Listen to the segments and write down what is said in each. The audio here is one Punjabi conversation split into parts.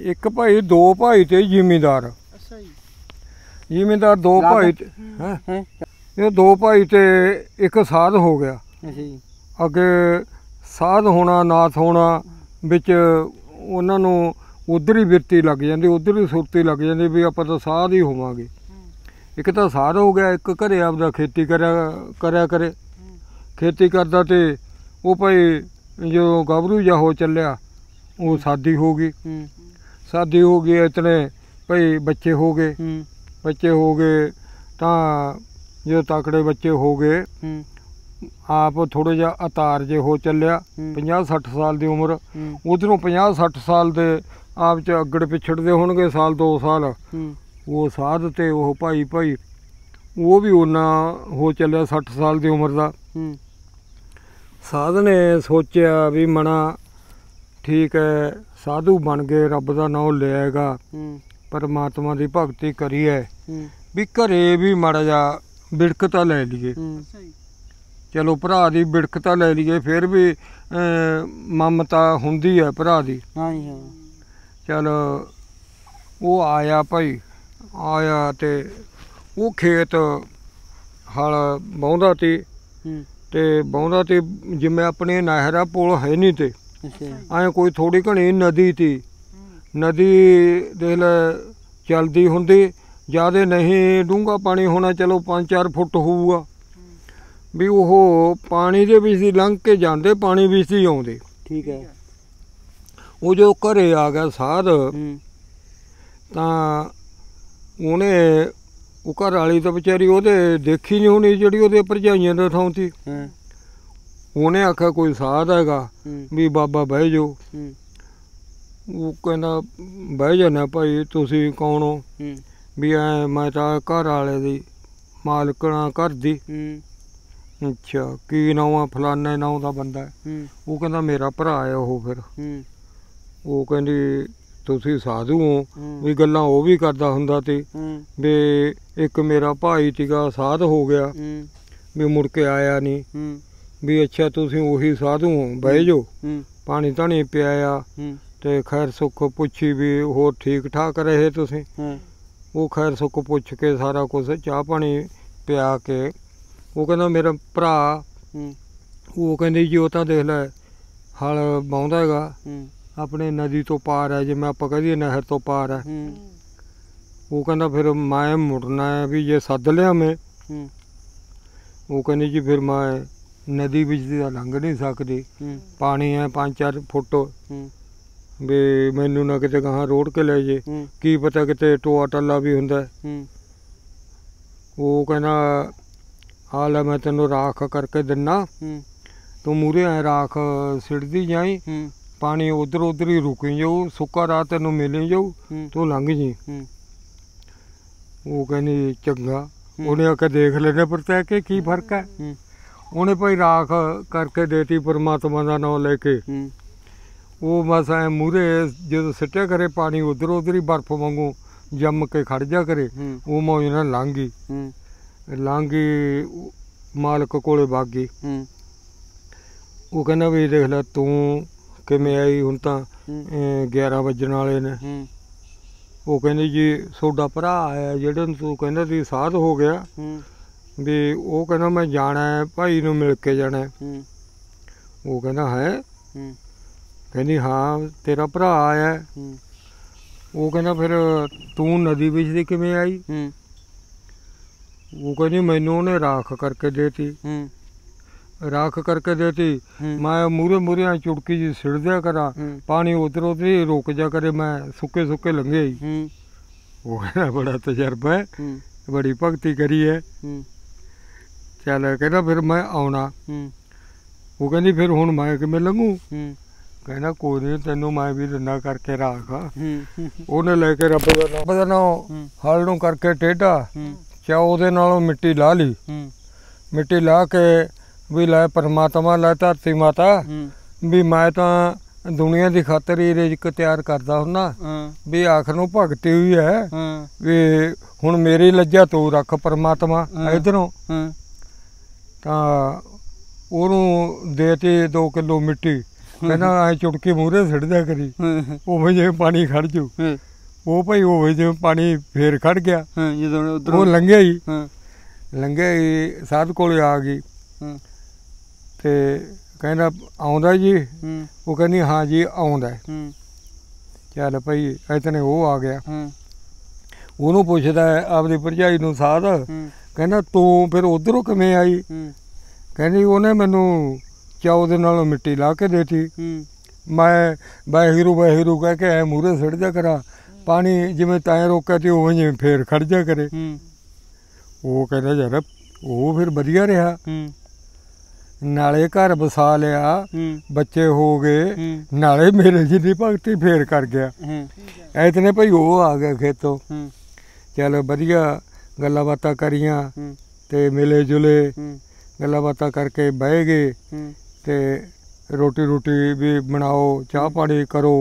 ਇੱਕ ਭਾਈ ਦੋ ਭਾਈ ਤੇ ਜ਼ਿਮੀਂਦਾਰ ਅੱਛਾ ਜੀ ਜ਼ਿਮੀਂਦਾਰ ਦੋ ਭਾਈ ਹੈ ਇਹ ਦੋ ਭਾਈ ਤੇ ਇੱਕ ਸਾਧ ਹੋ ਗਿਆ ਅੱਛਾ ਜੀ ਅੱਗੇ ਸਾਧ ਹੋਣਾ ਨਾਥ ਹੋਣਾ ਵਿੱਚ ਉਹਨਾਂ ਨੂੰ ਉਧਰ ਹੀ ਬਿਰਤੀ ਲੱਗ ਜਾਂਦੀ ਉਧਰ ਹੀ ਸੁਰਤੀ ਲੱਗ ਜਾਂਦੀ ਵੀ ਆਪਾਂ ਤਾਂ ਸਾਧ ਹੀ ਹੋਵਾਂਗੇ ਇੱਕ ਤਾਂ ਸਾਧ ਹੋ ਗਿਆ ਇੱਕ ਘਰੇ ਆਪਦਾ ਖੇਤੀ ਕਰਿਆ ਕਰਿਆ ਕਰੇ ਖੇਤੀ ਕਰਦਾ ਤੇ ਉਹ ਭਾਈ ਜੋ ਗਬਰੂ ਜਾ ਹੋ ਚੱਲਿਆ ਉਹ ਸਾਦੀ ਹੋ ਗਈ ਸਾਦੀ ਹੋ ਗਈ ਇਤਨੇ ਭਈ ਬੱਚੇ ਹੋ ਗਏ ਬੱਚੇ ਹੋ ਗਏ ਤਾਂ ਜੋ ਤਕੜੇ ਬੱਚੇ ਹੋ ਗਏ ਆਪ ਥੋੜਾ ਜਿਹਾ ਅਤਾਰ ਜੇ ਹੋ ਚੱਲਿਆ 50 60 ਸਾਲ ਦੀ ਉਮਰ ਉਧਰੋਂ 50 60 ਸਾਲ ਦੇ ਆਪ ਚ ਅਗੜ ਪਿਛੜਦੇ ਹੋਣਗੇ ਸਾਲ 2 ਸਾਲ ਉਹ ਸਾਧ ਤੇ ਉਹ ਭਾਈ ਭਾਈ ਉਹ ਵੀ ਉਹਨਾਂ ਹੋ ਚੱਲਿਆ 60 ਸਾਲ ਦੀ ਉਮਰ ਦਾ ਸਾਧ ਨੇ ਸੋਚਿਆ ਵੀ ਮਣਾ ਠੀਕ ਹੈ ਸਾਧੂ ਬਣ ਗਏ ਰੱਬ ਦਾ ਨਾਮ ਲਿਆਏਗਾ ਪਰਮਾਤਮਾ ਦੀ ਭਗਤੀ ਕਰੀਏ ਹੈ ਵੀ ਘਰੇ ਵੀ ਮੜ ਜਾ ਬਿੜਕ ਤਾਂ ਲੈ ਲਈਏ ਚਲੋ ਭਰਾ ਦੀ ਬਿੜਕ ਤਾਂ ਲੈ ਲਈਏ ਫਿਰ ਵੀ ਮਮਤਾ ਹੁੰਦੀ ਹੈ ਭਰਾ ਦੀ ਚਲੋ ਉਹ ਆਇਆ ਭਾਈ ਆਇਆ ਤੇ ਉਹ ਖੇਤ ਹਲ ਬੌਂਦਾ ਤੇ ਤੇ ਬੌਂਦਾ ਤੇ ਜਿਵੇਂ ਆਪਣੇ ਨਹਿਰਾ ਪੁਲ ਹੈ ਨਹੀਂ ਤੇ ਐ ਕੋਈ ਥੋੜੀ ਘਣੀ ਨਦੀ ਤੀ ਨਦੀ ਦੇਖ ਲੈ ਚਲਦੀ ਹੁੰਦੀ ਜਿਆਦੇ ਨਹੀਂ ਡੂੰਗਾ ਪਾਣੀ ਹੋਣਾ ਚਲੋ 5-4 ਫੁੱਟ ਹੋਊਗਾ ਵੀ ਉਹ ਪਾਣੀ ਦੇ ਵਿੱਚ ਦੀ ਲੰਘ ਕੇ ਜਾਂਦੇ ਪਾਣੀ ਵਿੱਚ ਹੀ ਆਉਂਦੇ ਠੀਕ ਹੈ ਉਹ ਜੋ ਘਰੇ ਆ ਗਿਆ ਸਾਧ ਤਾਂ ਉਹਨੇ ਉਹ ਘਰ ਵਾਲੀ ਤਾਂ ਵਿਚਾਰੀ ਉਹਦੇ ਦੇਖੀ ਨਹੀਂ ਹੋਣੀ ਜਿਹੜੀ ਉਹਦੇ ਭਰਜਾਈਆਂ ਦੇ ਥਾਂ ਤੇ ਉਹਨੇ ਆਖਿਆ ਕੋਈ ਸਾਧ ਹੈਗਾ ਵੀ ਬਾਬਾ ਬਹਿ ਜਾਓ ਉਹ ਕਹਿੰਦਾ ਬਹਿ ਜਾਣਾ ਭਾਈ ਤੁਸੀਂ ਕੌਣ ਹੋ ਵੀ ਐ ਮੈਂ ਤਾਂ ਘਰ ਵਾਲੇ ਦੀ ਮਾਲਕਣਾ ਘਰ ਦੀ ਅੱਛਾ ਕੀ ਨਾਮ ਆ ਫਲਾਣੇ ਨਾਮ ਦਾ ਬੰਦਾ ਉਹ ਕਹਿੰਦਾ ਮੇਰਾ ਭਰਾ ਹੈ ਉਹ ਫਿਰ ਉਹ ਕਹਿੰਦੀ ਤੁਸੀਂ ਸਾਧੂ ਹੋ ਵੀ ਗੱਲਾਂ ਉਹ ਵੀ ਕਰਦਾ ਹੁੰਦਾ ਤੇ ਵੀ ਇੱਕ ਮੇਰਾ ਭਾਈ ਸੀਗਾ ਸਾਧ ਹੋ ਗਿਆ ਵੀ ਮੁੜ ਕੇ ਆਇਆ ਨਹੀਂ ਵੀ ਅੱਛਾ ਤੁਸੀਂ ਉਹੀ ਸਾਧੂ ਹੋ, ਬਹਿ ਜਾਓ ਹੂੰ ਪਾਣੀ ਧਾਣੀ ਪਿਆਇਆ ਹੂੰ ਤੇ ਖੈਰ ਸੁੱਖ ਪੁੱਛੀ ਵੀ ਹੋਰ ਠੀਕ ਠਾਕ ਰਹੇ ਤੁਸੀਂ ਉਹ ਖੈਰ ਸੁੱਖ ਪੁੱਛ ਕੇ ਸਾਰਾ ਕੁਝ ਚਾਹ ਪਾਣੀ ਪਿਆ ਕੇ ਉਹ ਕਹਿੰਦਾ ਮੇਰਾ ਭਰਾ ਹੂੰ ਉਹ ਕਹਿੰਦੇ ਜੀ ਉਹ ਤਾਂ ਦੇਖ ਲੈ ਹਲ ਵਾਹੁੰਦਾ ਹੈਗਾ ਹੂੰ ਆਪਣੇ ਨਦੀ ਤੋਂ ਪਾਰ ਹੈ ਜਿਵੇਂ ਆਪਾਂ ਕਹਦੇ ਨਹਿਰ ਤੋਂ ਪਾਰ ਹੈ ਹੂੰ ਉਹ ਕਹਿੰਦਾ ਫਿਰ ਮੈਂ ਮੁੜਨਾ ਹੈ ਵੀ ਜੇ ਸੱਦ ਲਿਆ ਮੈਂ ਹੂੰ ਉਹ ਕਹਿੰਦੇ ਜੀ ਫਿਰ ਮੈਂ ਨਦੀ ਵਿੱਚ ਦੀ ਲੰਘ ਨਹੀਂ ਸਕਦੇ ਪਾਣੀ ਹੈ 5-4 ਫੁੱਟ ਵੀ ਮੈਨੂੰ ਨਾ ਕਿਤੇ ਗਾਹਾਂ ਰੋੜ ਕੇ ਲੈ ਜੇ ਕੀ ਪਤਾ ਕਿਤੇ ਟੋਆ ਟੱਲਾ ਵੀ ਹੁੰਦਾ ਉਹ ਕਹਿੰਦਾ ਆ ਮੈਂ ਤੈਨੂੰ ਰਾਖ ਕਰਕੇ ਦਿੰਨਾ ਤੂੰ ਮੂਰੇ ਐ ਰਾਖ ਸਿੜਦੀ ਜਾਈ ਪਾਣੀ ਉਧਰ ਉਧਰ ਹੀ ਰੁਕੀ ਜਾਊ ਸੁੱਕਾ ਰਾਹ ਤੈਨੂੰ ਮਿਲੇ ਜਾਉ ਤੂੰ ਲੰਘ ਜੀ ਉਹ ਕਹਿੰਦੀ ਚੰਗਾ ਉਹਨੇ ਆ ਕੇ ਦੇਖ ਲੈਣੇ ਪਰ ਤੈ ਕੀ ਫਰਕ ਹੈ ਉਹਨੇ ਭਾਈ ਰਾਖ ਕਰਕੇ ਦੇਤੀ ਪਰਮਾਤਮਾ ਦਾ ਨਾਮ ਲੈ ਕੇ ਉਹ ਬਸ ਐ ਮੂਰੇ ਜਦੋਂ ਸਿੱਟਿਆ ਕਰੇ ਪਾਣੀ ਉਧਰ ਉਧਰ ਹੀ ਬਰਫ਼ ਵਾਂਗੂ ਜੰਮ ਕੇ ਖੜ ਜਾ ਕਰੇ ਉਹ ਮੌਜ ਨਾਲ ਲੰਗੀ ਲੰਗੀ ਮਾਲਕ ਕੋਲੇ ਬਾਗੀ ਉਹ ਕਹਿੰਦਾ ਵੀ ਦੇਖ ਲੈ ਤੂੰ ਕਿਵੇਂ ਆਈ ਹੁਣ ਤਾਂ 11 ਵਜਣ ਵਾਲੇ ਨੇ ਉਹ ਕਹਿੰਦੇ ਜੀ ਸੋਡਾ ਭਰਾ ਆਇਆ ਜਿਹੜੇ ਨੂੰ ਤੂੰ ਕਹਿੰਦਾ ਸੀ ਸਾਧ ਹੋ ਗਿਆ ਵੀ ਉਹ ਕਹਿੰਦਾ ਮੈਂ ਜਾਣਾ ਹੈ ਭਾਈ ਨੂੰ ਮਿਲ ਕੇ ਜਾਣਾ ਹੈ। ਹੂੰ ਉਹ ਕਹਿੰਦਾ ਹੈ ਹੂੰ ਕਹਿੰਦੀ ਹਾਂ ਤੇਰਾ ਭਰਾ ਆਇਆ ਹੂੰ ਉਹ ਕਹਿੰਦਾ ਫਿਰ ਤੂੰ ਨਦੀ ਵਿੱਚ ਦੀ ਕਿਵੇਂ ਆਈ ਹੂੰ ਉਹ ਕਹਿੰਦੀ ਮੈਨੂੰ ਉਹਨੇ ਰਾਖ ਕਰਕੇ ਦੇਤੀ ਹੂੰ ਰਾਖ ਕਰਕੇ ਦੇਤੀ ਮੈਂ ਮੂਰੇ ਮੂਰੇ ਚੁੜਕੀ ਜੀ ਸਿਰਦਿਆ ਕਰਾਂ ਪਾਣੀ ਉਧਰ ਉਧਰ ਹੀ ਰੁਕ ਜਾ ਕਰੇ ਮੈਂ ਸੁੱਕੇ ਸੁੱਕੇ ਲੰਘੇ ਹੀ ਹੂੰ ਉਹ ਕਹਿੰਦਾ ਬੜਾ ਤਜਰਬਾ ਹੈ ਬੜੀ ਭਗਤੀ ਕਰੀ ਹੈ ਹੂੰ ਚੱਲ ਕਹਿੰਦਾ ਫਿਰ ਮੈਂ ਆਉਣਾ ਹੂੰ ਉਹ ਕਹਿੰਦੀ ਫਿਰ ਹੁਣ ਮੈਂ ਕਿਵੇਂ ਲੰਘੂ ਹੂੰ ਕਹਿੰਦਾ ਕੋਈ ਨਹੀਂ ਤੈਨੂੰ ਮੈਂ ਵੀ ਰੰਨਾ ਕਰਕੇ ਹੂੰ ਉਹਨੇ ਲੈ ਕੇ ਰੱਬ ਦਾ ਨਾਮ ਦਾ ਨਾਮ ਹਲ ਨੂੰ ਕਰਕੇ ਟੇਢਾ ਚਾ ਉਹਦੇ ਨਾਲੋਂ ਮਿੱਟੀ ਲਾ ਲਈ ਮਿੱਟੀ ਲਾ ਕੇ ਵੀ ਲੈ ਪਰਮਾਤਮਾ ਲੈ ਧਰਤੀ ਮਾਤਾ ਵੀ ਮੈਂ ਤਾਂ ਦੁਨੀਆ ਦੀ ਖਾਤਰ ਹੀ ਰਿਜ਼ਕ ਤਿਆਰ ਕਰਦਾ ਹੁੰਨਾ ਵੀ ਆਖਰ ਨੂੰ ਭਗਤੀ ਹੋਈ ਹੈ ਵੀ ਹੁਣ ਮੇਰੀ ਲੱਜਾ ਤੂੰ ਰੱਖ ਪਰਮਾਤਮਾ ਇਧਰੋਂ ਤਾਂ ਉਹਨੂੰ ਦੇਤੇ 2 ਕਿਲੋ ਮਿੱਟੀ ਕਹਿੰਦਾ ਐ ਚੁਟਕੀ ਮੂਰੇ ਸਿੱਟਦਾ ਕਰੀ ਉਹ ਜੇ ਪਾਣੀ ਖੜ ਜੂ ਉਹ ਭਾਈ ਉਹ ਜੇ ਪਾਣੀ ਫੇਰ ਖੜ ਗਿਆ ਜਦੋਂ ਉਧਰ ਉਹ ਲੰਘਿਆ ਹੀ ਲੰਘਿਆ ਹੀ ਸਾਧ ਕੋਲ ਆ ਗਈ ਤੇ ਕਹਿੰਦਾ ਆਉਂਦਾ ਜੀ ਉਹ ਕਹਿੰਦੀ ਹਾਂ ਜੀ ਆਉਂਦਾ ਚੱਲ ਭਾਈ ਇਤਨੇ ਉਹ ਆ ਗਿਆ ਉਹਨੂੰ ਪੁੱਛਦਾ ਆਪਦੀ ਭਰਜਾਈ ਨੂੰ ਸਾਧ ਕਹਿੰਦਾ ਤੂੰ ਫਿਰ ਉਧਰੋਂ ਕਿਵੇਂ ਆਈ ਕਹਿੰਦੀ ਉਹਨੇ ਮੈਨੂੰ ਚਾਉ ਦੇ ਨਾਲ ਮਿੱਟੀ ਲਾ ਕੇ ਦੇਤੀ ਮੈਂ ਵਾਹਿਗੁਰੂ ਵਾਹਿਗੁਰੂ ਕਹਿ ਕੇ ਐ ਮੂਰੇ ਸੜ ਜਾ ਕਰਾਂ ਪਾਣੀ ਜਿਵੇਂ ਤੈਂ ਰੋਕਿਆ ਤੇ ਉਹ ਜਿਵੇਂ ਫੇਰ ਖੜ ਜਾ ਕਰੇ ਉਹ ਕਹਿੰਦਾ ਯਾਰ ਉਹ ਫਿਰ ਵਧੀਆ ਰਿਹਾ ਨਾਲੇ ਘਰ ਵਸਾ ਲਿਆ ਬੱਚੇ ਹੋ ਗਏ ਨਾਲੇ ਮੇਰੇ ਜੀ ਦੀ ਭਗਤੀ ਫੇਰ ਕਰ ਗਿਆ ਐਤਨੇ ਭਈ ਉਹ ਆ ਗਿਆ ਖੇਤੋਂ ਚਲੋ ਵਧੀਆ ਗੱਲਾਂ ਬਾਤਾਂ ਕਰੀਆਂ ਤੇ ਮਿਲੇ ਜੁਲੇ ਗੱਲਾਂ ਬਾਤਾਂ ਕਰਕੇ ਬਹਿ ਗਏ ਤੇ ਰੋਟੀ ਰੋਟੀ ਵੀ ਬਣਾਓ ਚਾਹ ਪਾਣੀ ਕਰੋ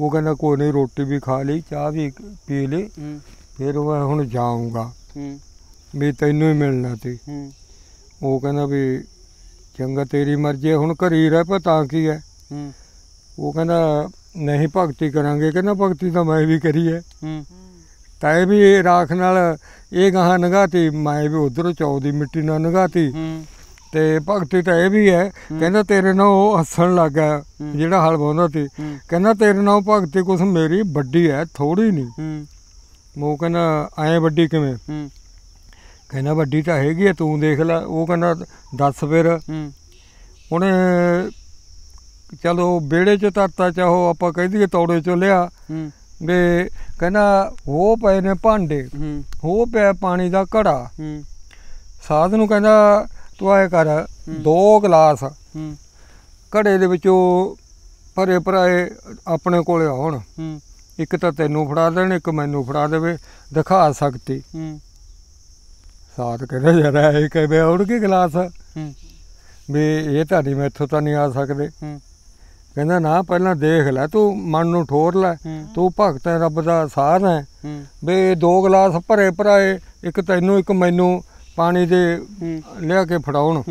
ਉਹ ਕਹਿੰਦਾ ਕੋਈ ਨਹੀਂ ਰੋਟੀ ਵੀ ਖਾ ਲਈ ਚਾਹ ਵੀ ਪੀ ਲਈ ਫਿਰ ਉਹ ਹੁਣ ਜਾਊਂਗਾ ਵੀ ਤੈਨੂੰ ਹੀ ਮਿਲਣਾ ਸੀ ਉਹ ਕਹਿੰਦਾ ਵੀ ਚੰਗਾ ਤੇਰੀ ਮਰਜ਼ੀ ਹੈ ਹੁਣ ਘਰੀ ਰਹਿ ਪਾ ਤਾਂ ਕੀ ਹੈ ਉਹ ਕਹਿੰਦਾ ਨਹੀਂ ਭਗਤੀ ਕਰਾਂਗੇ ਕਹਿੰਦਾ ਭਗਤੀ ਤਾਂ ਮੈਂ ਵੀ ਕਰੀ ਹੈ ਤਾਂ ਇਹ ਵੀ ਰਾਖ ਨਾਲ ਇਹ ਗਾਹਾਂ ਨਗਾਤੀ ਮੈਂ ਵੀ ਉਧਰੋਂ ਚੌ ਦੀ ਮਿੱਟੀ ਨਾਲ ਨਗਾਤੀ ਤੇ ਭਗਤੀ ਤਾਂ ਇਹ ਵੀ ਹੈ ਕਹਿੰਦਾ ਤੇਰੇ ਨਾਲ ਉਹ ਹੱਸਣ ਲੱਗਾ ਜਿਹੜਾ ਹਲ ਬੋਂਦਾ ਸੀ ਕਹਿੰਦਾ ਤੇਰੇ ਨਾਲ ਭਗਤੀ ਕੁਛ ਮੇਰੀ ਵੱਡੀ ਹੈ ਥੋੜੀ ਨਹੀਂ ਮੋ ਕਹਿੰਦਾ ਐ ਵੱਡੀ ਕਿਵੇਂ ਕਹਿੰਦਾ ਵੱਡੀ ਤਾਂ ਹੈਗੀ ਐ ਤੂੰ ਦੇਖ ਲੈ ਉਹ ਕਹਿੰਦਾ ਦੱਸ ਫਿਰ ਉਹਨੇ ਚਲੋ ਬੇੜੇ ਚ ਤਰਤਾ ਚਾਹੋ ਆਪਾਂ ਕਹਿ ਦਈਏ ਤੌੜੇ 'ਚ ਲਿਆ ਵੀ ਕਹਿੰਦਾ ਹੋ ਪਏ ਨੇ ਭਾਂਡੇ ਹੋ ਪਿਆ ਪਾਣੀ ਦਾ ਘੜਾ ਸਾਧ ਨੂੰ ਕਹਿੰਦਾ ਤੂੰ ਆਏ ਕਰ ਦੋ ਗਲਾਸ ਘੜੇ ਦੇ ਵਿੱਚੋਂ ਭਰੇ ਭਰਾਏ ਆਪਣੇ ਕੋਲੇ ਆਉਣ ਇੱਕ ਤਾਂ ਤੈਨੂੰ ਫੜਾ ਦੇਣ ਇੱਕ ਮੈਨੂੰ ਫੜਾ ਦੇਵੇ ਦਿਖਾ ਸਕਤੀ ਸਾਧ ਕਹਿੰਦਾ ਯਾਰ ਇਹ ਕਿਵੇਂ ਕੇ ਗਲਾਸ ਵੀ ਇਹ ਤੁਹਾਡੀ ਮੈਥੋਂ ਤਾਂ ਨਹੀਂ ਆ ਸਕਦੇ ਕਹਿੰਦਾ ਨਾ ਪਹਿਲਾਂ ਦੇਖ ਲੈ ਤੂੰ ਮਨ ਨੂੰ ਠੋਰ ਲੈ ਤੂੰ ਭਗਤ ਹੈ ਰੱਬ ਦਾ ਸਾਰ ਹੈ ਵੇ ਦੋ ਗਲਾਸ ਭਰੇ ਭਰਾਏ ਇੱਕ ਤੈਨੂੰ ਇੱਕ ਮੈਨੂੰ ਪਾਣੀ ਦੇ ਲਿਆ ਕੇ ਫੜਾਉਣ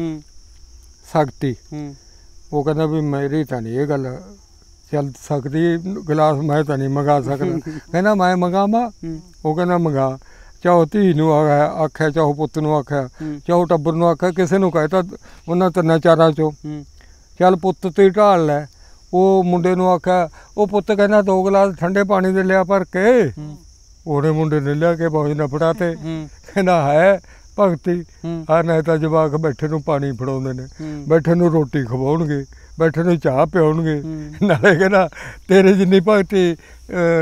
ਸਕਤੀ ਉਹ ਕਹਿੰਦਾ ਵੀ ਮੇਰੀ ਤਾਂ ਨਹੀਂ ਇਹ ਗੱਲ ਚੱਲ ਸਕਦੀ ਗਲਾਸ ਮੈਂ ਤਾਂ ਨਹੀਂ ਮੰਗਾ ਸਕਦਾ ਕਹਿੰਦਾ ਮੈਂ ਮਾ ਉਹ ਕਹਿੰਦਾ ਮੰਗਾ ਚਾਹੋ ਧੀ ਨੂੰ ਆਖਿਆ ਆਖਿਆ ਚਾਹੋ ਪੁੱਤ ਨੂੰ ਆਖਿਆ ਚਾਹੋ ਟੱਬਰ ਨੂੰ ਆਖਿਆ ਕਿਸੇ ਨੂੰ ਕਹੇ ਤਾਂ ਉਹਨਾਂ ਤਿੰਨਾਂ ਚਾਰਾਂ ਚੋਂ ਚੱਲ ਪੁੱਤ ਤੇ ਢਾਲ ਲੈ ਉਹ ਮੁੰਡੇ ਨੂੰ ਆਖਿਆ ਉਹ ਪੁੱਤ ਕਹਿੰਦਾ ਦੋ ਗਲਾਸ ਠੰਡੇ ਪਾਣੀ ਦੇ ਲਿਆ ਭਰ ਕੇ ਉਹਨੇ ਮੁੰਡੇ ਨੇ ਲਿਆ ਕੇ ਬੋਝ ਨਾ ਫੜਾ ਤੇ ਕਹਿੰਦਾ ਹੈ ਭਗਤੀ ਆ ਨਹੀਂ ਤਾਂ ਜਵਾਕ ਬੈਠੇ ਨੂੰ ਪਾਣੀ ਫੜਾਉਂਦੇ ਨੇ ਬੈਠੇ ਨੂੰ ਰੋਟੀ ਖਵਾਉਣਗੇ ਬੈਠੇ ਨੂੰ ਚਾਹ ਪਿਉਣਗੇ ਨਾਲੇ ਕਹਿੰਦਾ ਤੇਰੇ ਜਿੰਨੀ ਭਗਤੀ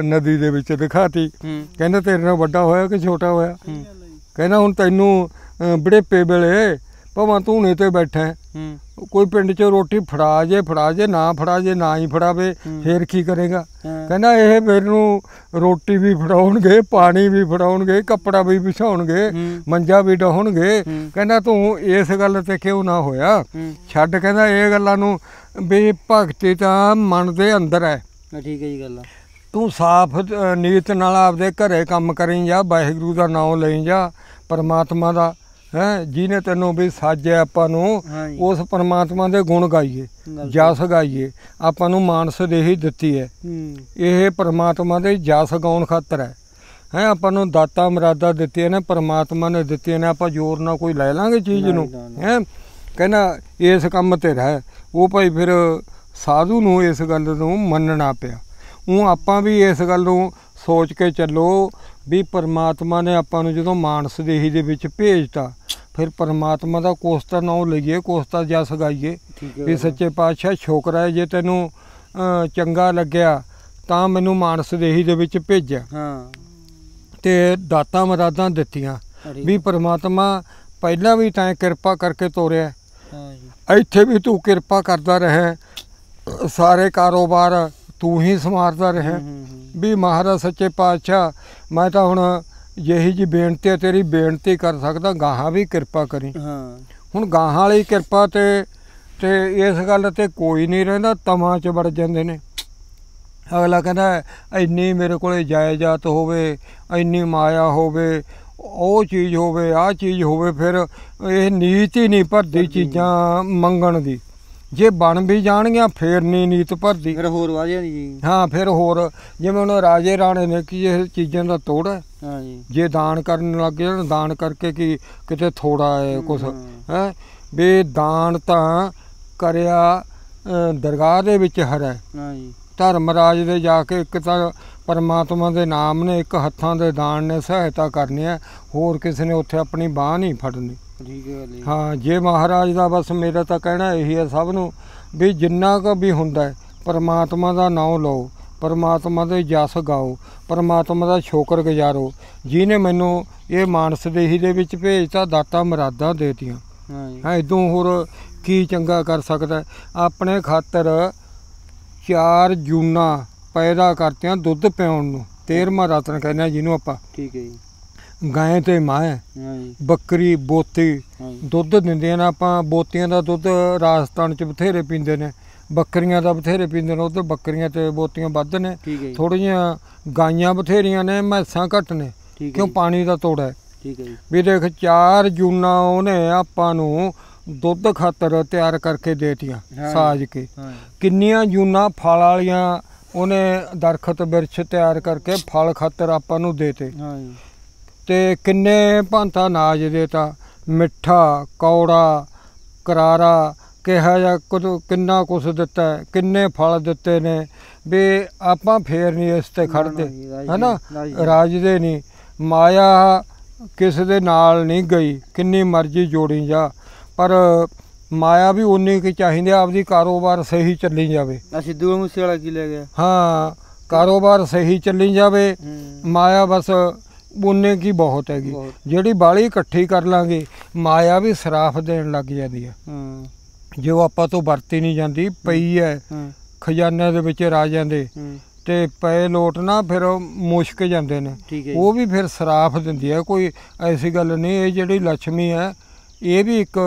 ਨਦੀ ਦੇ ਵਿੱਚ ਦਿਖਾਤੀ ਕਹਿੰਦਾ ਤੇਰੇ ਨਾਲ ਵੱਡਾ ਹੋਇਆ ਕਿ ਛੋਟਾ ਹੋਇਆ ਕਹਿੰਦਾ ਹੁਣ ਤੈਨੂੰ ਬੜੇ ਪੇ ਵੇਲੇ ਭਵਾਂ ਤੂੰ ਨੇ ਤੇ ਬੈਠਾ ਹੂੰ ਕੋਈ ਪਿੰਡ 'ਚ ਰੋਟੀ ਫੜਾ ਜੇ ਫੜਾ ਜੇ ਨਾ ਫੜਾ ਜੇ ਨਾ ਹੀ ਫੜਾਵੇ ਫੇਰ ਕੀ ਕਰੇਗਾ ਕਹਿੰਦਾ ਇਹ ਮੈਨੂੰ ਰੋਟੀ ਵੀ ਫੜਾਉਣਗੇ ਪਾਣੀ ਵੀ ਫੜਾਉਣਗੇ ਕੱਪੜਾ ਵੀ ਵਿਛਾਉਣਗੇ ਮੰਜਾ ਵੀ ਡਾਉਣਗੇ ਕਹਿੰਦਾ ਤੂੰ ਇਸ ਗੱਲ ਤੇ ਕਿਉਂ ਨਾ ਹੋਇਆ ਛੱਡ ਕਹਿੰਦਾ ਇਹ ਗੱਲਾਂ ਨੂੰ ਵੀ ਭਗਤੀ ਤਾਂ ਮਨ ਦੇ ਅੰਦਰ ਹੈ ਠੀਕ ਹੈ ਜੀ ਗੱਲ ਤੂੰ ਸਾਫ਼ ਨੀਤ ਨਾਲ ਆਪਦੇ ਘਰੇ ਕੰਮ ਕਰੀ ਜਾ ਵਾਹਿਗੁਰੂ ਦਾ ਨਾਮ ਲਈ ਜਾ ਪਰਮਾਤਮਾ ਦਾ ਹੈ ਜਿਹਨੇ ਤੈਨੂੰ ਵੀ ਸਾਜਿਆ ਆਪਾਂ ਨੂੰ ਉਸ ਪਰਮਾਤਮਾ ਦੇ ਗੁਣ ਗਾਈਏ ਜਸ ਗਾਈਏ ਆਪਾਂ ਨੂੰ ਮਾਨਸ ਦੇਹੀ ਦਿੱਤੀ ਹੈ ਇਹ ਪਰਮਾਤਮਾ ਦੇ ਜਸ ਗਾਉਣ ਖਾਤਰ ਹੈ ਹੈ ਆਪਾਂ ਨੂੰ ਦਾਤਾ ਮਰਾਦਾ ਦਿੱਤੀਆਂ ਨੇ ਪਰਮਾਤਮਾ ਨੇ ਦਿੱਤੀਆਂ ਨੇ ਆਪਾਂ ਜ਼ੋਰ ਨਾਲ ਕੋਈ ਲੈ ਲਾਂਗੇ ਚੀਜ਼ ਨੂੰ ਹੈ ਕਹਿੰਦਾ ਇਸ ਕੰਮ ਤੇ ਰਹਿ ਉਹ ਭਾਈ ਫਿਰ ਸਾਧੂ ਨੂੰ ਇਸ ਗੱਲ ਨੂੰ ਮੰਨਣਾ ਪਿਆ ਉਹ ਆਪਾਂ ਵੀ ਇਸ ਗੱਲ ਨੂੰ ਸੋਚ ਕੇ ਚੱਲੋ ਵੀ ਪਰਮਾਤਮਾ ਨੇ ਆਪਾਂ ਨੂੰ ਜਦੋਂ ਮਾਨਸ ਦੇਹੀ ਦੇ ਵਿੱਚ ਭੇਜਤਾ ਫਿਰ ਪਰਮਾਤਮਾ ਦਾ ਕੋਸਤਾ ਨਾਉ ਲਈਏ ਕੋਸਤਾ ਜਸ ਗਾਈਏ ਵੀ ਸੱਚੇ ਪਾਤਸ਼ਾਹ ਹੈ ਜੇ ਤੈਨੂੰ ਚੰਗਾ ਲੱਗਿਆ ਤਾਂ ਮੈਨੂੰ ਮਾਨਸ ਦੇਹੀ ਦੇ ਵਿੱਚ ਭੇਜਿਆ ਹਾਂ ਤੇ ਦਾਤਾਂ ਮਰਾਦਾਂ ਦਿੱਤੀਆਂ ਵੀ ਪਰਮਾਤਮਾ ਪਹਿਲਾਂ ਵੀ ਤਾਂ ਕਿਰਪਾ ਕਰਕੇ ਤੋਰਿਆ ਇੱਥੇ ਵੀ ਤੂੰ ਕਿਰਪਾ ਕਰਦਾ ਰਹੇ ਸਾਰੇ ਕਾਰੋਬਾਰ ਤੂੰ ਹੀ ਸੰਭਾਲਦਾ ਰਹੇ ਵੀ ਮਹਾਰਾਜ ਸੱਚੇ ਪਾਤਸ਼ਾਹ ਮੈਂ ਤਾਂ ਹੁਣ ਇਹੀ ਜੀ ਬੇਨਤੀ ਹੈ ਤੇਰੀ ਬੇਨਤੀ ਕਰ ਸਕਦਾ ਗਾਹਾਂ ਵੀ ਕਿਰਪਾ ਕਰੀ ਹਾਂ ਹੁਣ ਗਾਹਾਂ ਵਾਲੀ ਕਿਰਪਾ ਤੇ ਤੇ ਇਸ ਗੱਲ ਤੇ ਕੋਈ ਨਹੀਂ ਰਹਿੰਦਾ ਤਮਾ ਚ ਵੜ ਜਾਂਦੇ ਨੇ ਅਗਲਾ ਕਹਿੰਦਾ ਇੰਨੀ ਮੇਰੇ ਕੋਲੇ ਜਾਇਜਾਤ ਹੋਵੇ ਇੰਨੀ ਮਾਇਆ ਹੋਵੇ ਉਹ ਚੀਜ਼ ਹੋਵੇ ਆ ਚੀਜ਼ ਹੋਵੇ ਫਿਰ ਇਹ ਨੀਤ ਹੀ ਨਹੀਂ ਭਰਦੀ ਚੀਜ਼ਾਂ ਮੰਗਣ ਦੀ ਜੇ ਬਣ ਵੀ ਜਾਣਗੀਆਂ ਫੇਰ ਨਹੀਂ ਨੀਤ ਭਰਦੀ ਫਿਰ ਹੋਰ ਵਾਜੇ ਨਹੀਂ ਜੀ ਹਾਂ ਫਿਰ ਹੋਰ ਜਿਵੇਂ ਉਹਨਾਂ ਰਾਜੇ ਰਾਣੇ ਨੇ ਕੀ ਇਹ ਚੀਜ਼ਾਂ ਦਾ ਤੋੜ ਹੈ ਹਾਂ ਜੀ ਜੇ ਦਾਨ ਕਰਨ ਲੱਗ ਜਾਣ ਦਾਨ ਕਰਕੇ ਕੀ ਕਿਤੇ ਥੋੜਾ ਹੈ ਕੁਛ ਹੈ ਵੀ ਦਾਨ ਤਾਂ ਕਰਿਆ ਦਰਗਾਹ ਦੇ ਵਿੱਚ ਹੈ ਹਾਂ ਜੀ ਰਾਜ ਦੇ ਜਾ ਕੇ ਇੱਕ ਤਾਂ ਪਰਮਾਤਮਾ ਦੇ ਨਾਮ ਨੇ ਇੱਕ ਹੱਥਾਂ ਦੇ ਦਾਨ ਨੇ ਸਹਾਇਤਾ ਕਰਨੀ ਹੈ ਹੋਰ ਕਿਸੇ ਨੇ ਉੱਥੇ ਆਪਣੀ ਬਾਹ ਨਹੀਂ ਫੜਨੀ ਠੀਕ ਹੈ ਹਾਂ ਜੇ ਮਹਾਰਾਜ ਦਾ ਬਸ ਮੇਰਾ ਤਾਂ ਕਹਿਣਾ ਇਹੀ ਹੈ ਸਭ ਨੂੰ ਵੀ ਜਿੰਨਾ ਕੁ ਵੀ ਹੁੰਦਾ ਹੈ ਪਰਮਾਤਮਾ ਦਾ ਨਾਮ ਲਓ ਪਰਮਾਤਮਾ ਦੇ ਜਸ ਗਾਓ ਪਰਮਾਤਮਾ ਦਾ ਸ਼ੁਕਰ ਗੁਜ਼ਾਰੋ ਜਿਨੇ ਮੈਨੂੰ ਇਹ ਮਾਨਸ ਦੇਹੀ ਦੇ ਵਿੱਚ ਭੇਜਤਾ ਦਾਤਾ ਮਰਾਦਾ ਦੇਤੀਆਂ ਹਾਂ ਇਦੋਂ ਹੋਰ ਕੀ ਚੰਗਾ ਕਰ ਸਕਦਾ ਆਪਣੇ ਖਾਤਰ ਚਾਰ ਜੂਨਾ ਪੈਦਾ ਆ ਦੁੱਧ ਪਿਉਣ ਨੂੰ 13ਵਾਂ ਰਤਨ ਕਹਿੰਦੇ ਆ ਜਿਹਨੂੰ ਆਪਾਂ ਠੀਕ ਹੈ ਜੀ ਗਾਂ ਤੇ ਮਾਂ ਬੱਕਰੀ ਬੋਤੀ ਦੁੱਧ ਦਿੰਦੇ ਨੇ ਆਪਾਂ ਬੋਤੀਆਂ ਦਾ ਦੁੱਧ ਰਾਜਸਥਾਨ ਚ ਬਥੇਰੇ ਪੀਂਦੇ ਨੇ ਬੱਕਰੀਆਂ ਦਾ ਬਥੇਰੇ ਪੀਂਦੇ ਨੇ ਉਧਰ ਬੱਕਰੀਆਂ ਤੇ ਬੋਤੀਆਂ ਵੱਧ ਨੇ ਥੋੜੀਆਂ ਗਾਇਆਂ ਬਥੇਰੀਆਂ ਨੇ ਮੈਸਾਂ ਘੱਟ ਨੇ ਕਿਉਂ ਪਾਣੀ ਦਾ ਤੋੜਾ ਹੈ ਠੀਕ ਹੈ ਜੀ ਵੀ ਦੇਖ 4 ਜੂਨਾ ਉਹਨੇ ਆਪਾਂ ਨੂੰ ਦੁੱਧ ਖਾਤਰ ਤਿਆਰ ਕਰਕੇ ਦੇਤੀਆਂ ਸਾਜ ਕੇ ਕਿੰਨੀਆਂ ਜੂਨਾ ਫਲ ਵਾਲੀਆਂ ਉਹਨੇ ਦਰਖਤ ਬਿਰਛ ਤਿਆਰ ਕਰਕੇ ਫਲ ਖਾਤਰ ਆਪਾਂ ਨੂੰ ਦੇਤੇ ਤੇ ਕਿੰਨੇ ਭਾਂਤਾ ਨਾਜ ਦੇਤਾ ਮਿੱਠਾ ਕੌੜਾ ਕਰਾਰਾ ਕਿਹਾ ਜਾਂ ਕੁਝ ਕਿੰਨਾ ਕੁਝ ਦਿੱਤਾ ਕਿੰਨੇ ਫਲ ਦਿੱਤੇ ਨੇ ਵੀ ਆਪਾਂ ਫੇਰ ਨਹੀਂ ਇਸ ਤੇ ਖੜਦੇ ਹੈਨਾ ਰਾਜ ਦੇ ਨਹੀਂ ਮਾਇਆ ਕਿਸ ਦੇ ਨਾਲ ਨਹੀਂ ਗਈ ਕਿੰਨੀ ਮਰਜ਼ੀ ਜੋੜੀ ਜਾ ਪਰ ਮਾਇਆ ਵੀ ਉਨੀ ਕੀ ਚਾਹੀਦੀ ਆਪਦੀ ਕਾਰੋਬਾਰ ਸਹੀ ਚੱਲੀ ਜਾਵੇ ਅਸੀਂ ਸਿੱਧੂ ਮੂਸੇ ਵਾਲਾ ਕੀ ਲੈ ਗਿਆ ਹਾਂ ਕਾਰੋਬਾਰ ਸਹੀ ਚੱਲੀ ਜਾਵੇ ਮਾਇਆ ਬਸ ਬੋਨੇ ਕੀ ਬਹੁਤ ਹੈਗੀ ਜਿਹੜੀ ਬਾਲੀ ਇਕੱਠੀ ਕਰ ਲਾਂਗੇ ਮਾਇਆ ਵੀ ਸਰਾਫ ਦੇਣ ਲੱਗ ਜਾਂਦੀ ਹੈ ਹੂੰ ਜੇ ਉਹ ਆਪਾਂ ਤੋਂ ਵਰਤੀ ਨਹੀਂ ਜਾਂਦੀ ਪਈ ਹੈ ਹੂੰ ਖਜ਼ਾਨੇ ਦੇ ਵਿੱਚ ਰਾਜ ਜਾਂਦੇ ਹੂੰ ਤੇ ਪਏ ਲੋਟ ਨਾ ਫਿਰ ਉਹ ਮੁਸ਼ਕ ਜਾਂਦੇ ਨੇ ਉਹ ਵੀ ਫਿਰ ਸਰਾਫ ਦਿੰਦੀ ਹੈ ਕੋਈ ਐਸੀ ਗੱਲ ਨਹੀਂ ਇਹ ਜਿਹੜੀ ਲక్ష్ਮੀ ਹੈ ਇਹ ਵੀ ਇੱਕ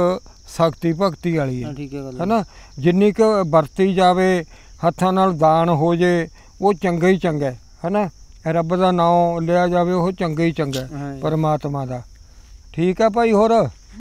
ਸ਼ਕਤੀ ਭਗਤੀ ਵਾਲੀ ਹੈ ਹੈਨਾ ਜਿੰਨੀ ਕਿ ਵਰਤੀ ਜਾਵੇ ਹੱਥਾਂ ਨਾਲ ਦਾਨ ਹੋ ਜੇ ਉਹ ਚੰਗਾ ਹੀ ਚੰਗਾ ਹੈ ਹੈਨਾ ਰੱਬ ਦਾ ਨਾਮ ਲਿਆ ਜਾਵੇ ਉਹ ਚੰਗਾ ਹੀ ਚੰਗਾ ਪਰਮਾਤਮਾ ਦਾ ਠੀਕ ਹੈ ਭਾਈ ਹੋਰ